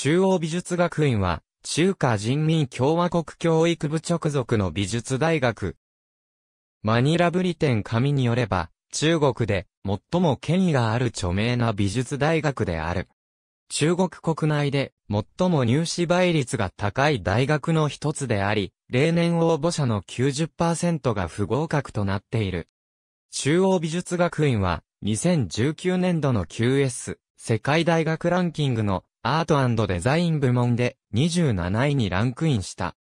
中央美術学院は、中華人民共和国教育部直属の美術大学。マニラブリテン紙によれば、中国で最も権威がある著名な美術大学である。中国国内で最も入試倍率が高い大学の一つであり、例年応募者の90%が不合格となっている。中央美術学院は2019年度の QS 世界大学ランキングのアートデザイン部門で27位にランクインした。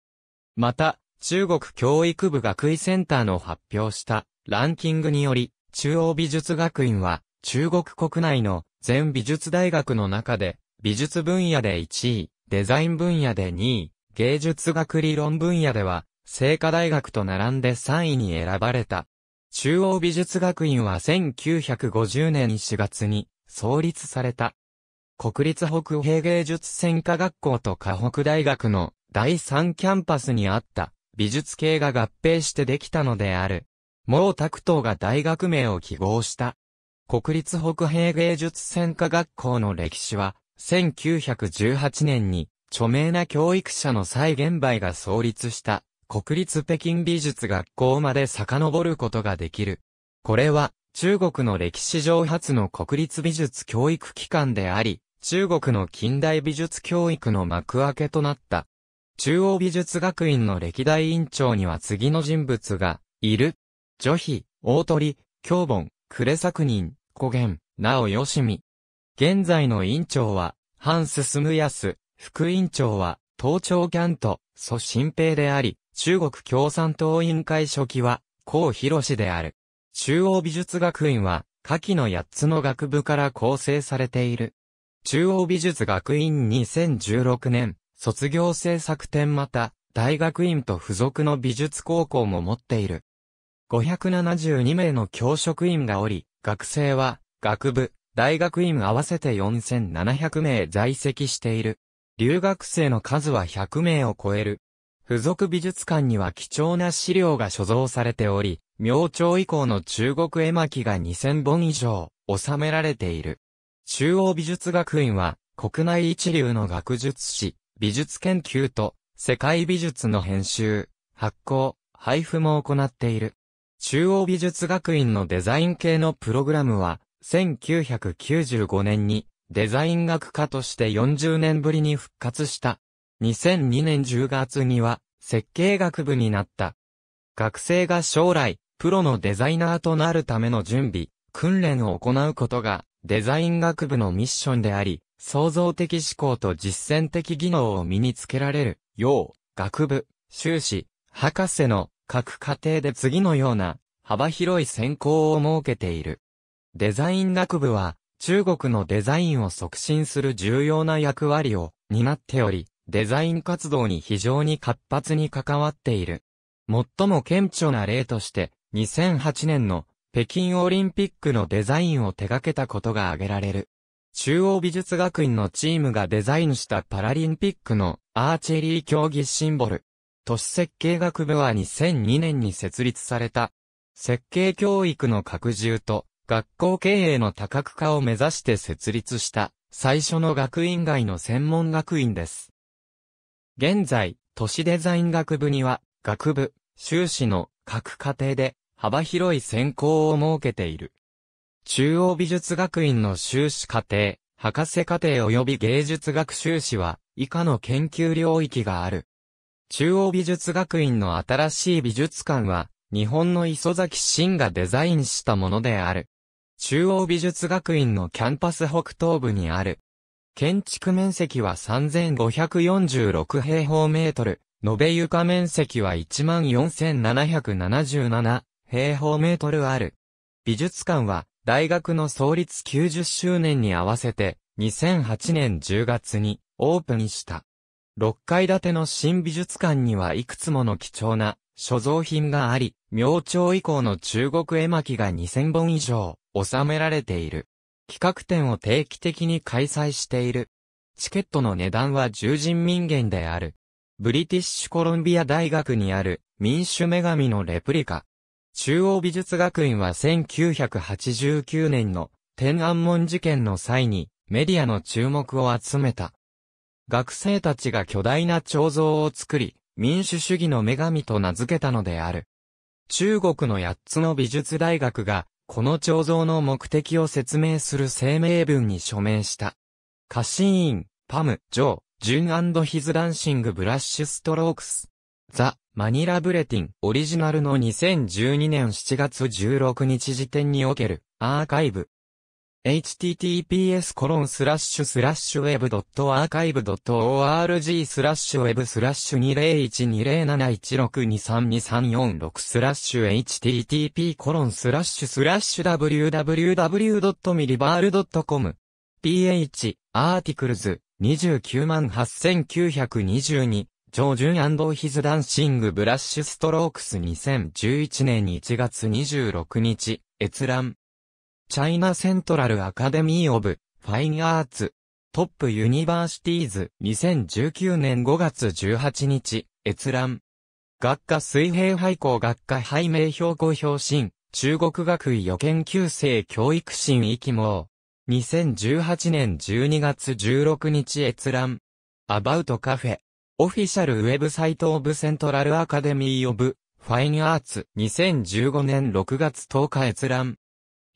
また、中国教育部学位センターの発表したランキングにより、中央美術学院は中国国内の全美術大学の中で美術分野で1位、デザイン分野で2位、芸術学理論分野では、聖火大学と並んで3位に選ばれた。中央美術学院は1950年4月に創立された。国立北平芸術専科学校と河北大学の第3キャンパスにあった美術系が合併してできたのである。毛沢東が大学名を記号した。国立北平芸術専科学校の歴史は、1918年に著名な教育者の蔡元培が創立した国立北京美術学校まで遡ることができる。これは中国の歴史上初の国立美術教育機関であり、中国の近代美術教育の幕開けとなった。中央美術学院の歴代院長には次の人物が、いる。女妃、大鳥、京本、呉作人、古元、なおよしみ。現在の院長は、ハンス・スムヤス、副院長は、東朝キャント、蘇新平であり、中国共産党委員会初期は、ヒ博シである。中央美術学院は、下記の8つの学部から構成されている。中央美術学院2016年、卒業制作展また、大学院と付属の美術高校も持っている。572名の教職員がおり、学生は、学部、大学院合わせて4700名在籍している。留学生の数は100名を超える。付属美術館には貴重な資料が所蔵されており、明朝以降の中国絵巻が2000本以上収められている。中央美術学院は、国内一流の学術誌、美術研究と、世界美術の編集、発行、配布も行っている。中央美術学院のデザイン系のプログラムは、1995年にデザイン学科として40年ぶりに復活した。2002年10月には設計学部になった。学生が将来、プロのデザイナーとなるための準備、訓練を行うことがデザイン学部のミッションであり、創造的思考と実践的技能を身につけられる、よう、学部、修士、博士の各課程で次のような幅広い選考を設けている。デザイン学部は中国のデザインを促進する重要な役割を担っており、デザイン活動に非常に活発に関わっている。最も顕著な例として、2008年の北京オリンピックのデザインを手掛けたことが挙げられる。中央美術学院のチームがデザインしたパラリンピックのアーチェリー競技シンボル。都市設計学部は2002年に設立された。設計教育の拡充と学校経営の多角化を目指して設立した最初の学院外の専門学院です。現在、都市デザイン学部には学部、修士の各課程で幅広い専攻を設けている。中央美術学院の修士課程、博士課程及び芸術学修士は、以下の研究領域がある。中央美術学院の新しい美術館は、日本の磯崎真がデザインしたものである。中央美術学院のキャンパス北東部にある。建築面積は3546平方メートル、延べ床面積は14777平方メートルある。美術館は、大学の創立90周年に合わせて、2008年10月にオープンした。6階建ての新美術館にはいくつもの貴重な所蔵品があり、明朝以降の中国絵巻が2000本以上収められている。企画展を定期的に開催している。チケットの値段は獣人民元である。ブリティッシュコロンビア大学にある民主女神のレプリカ、中央美術学院は1989年の天安門事件の際にメディアの注目を集めた。学生たちが巨大な彫像を作り、民主主義の女神と名付けたのである。中国の八つの美術大学が、この彫像の目的を説明する声明文に署名した。カシーン、パム、ジョー、ジュンヒズ・ダンシング・ブラッシュ・ストロークス。ザ・マニラブレティン、オリジナルの2012年7月16日時点における、アーカイブ。https コロンスラッシュスラッシュウェブドットアーカイブドット org スラッシュウェブスラッシュ2012071623234スラッシュ http コロンスラッシュスラッシュ www.milibar.com ph アーティクルズ298,922超純ヒズダンシングブラッシュストロークス2011年1月26日、閲覧。チャイナセントラルアカデミーオブ、ファインアーツ、トップユニバーシティーズ2019年5月18日、閲覧。学科水平廃校学科廃名標高表新、中国学位予研究生教育新域網。2018年12月16日閲覧。アバウトカフェ。オフィシャルウェブサイトオブセントラルアカデミーオブファインアーツ2015年6月10日閲覧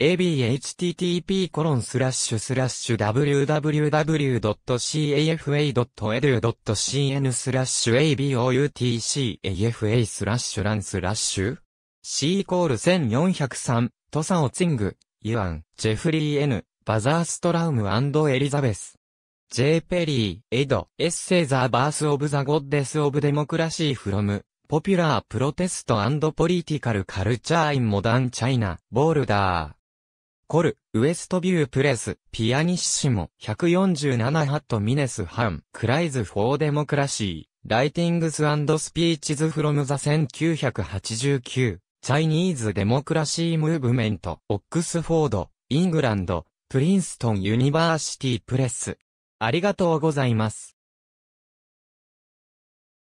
abhttp コロンスラッシュスラッシュ www.cafa.edu.cn スラッシュ aboutcafa スラッシュランスラッシュ C イコール1403トサオツィング、イワン、ジェフリー N、バザーストラウムエリザベス J. ペリー、エド、エッセイザーバースオブザゴッデスオブデモクラシーフロム、ポピュラープロテストポリティカルカルチャーインモダンチャイナ、ボールダー。コル、ウエストビュープレス、ピアニッシモ、147ハットミネスハン、クライズフォーデモクラシー、ライティングススピーチズフロムザ1989、チャイニーズデモクラシームーブメント、オックスフォード、イングランド、プリンストンユニバーシティプレス。ありがとうございます。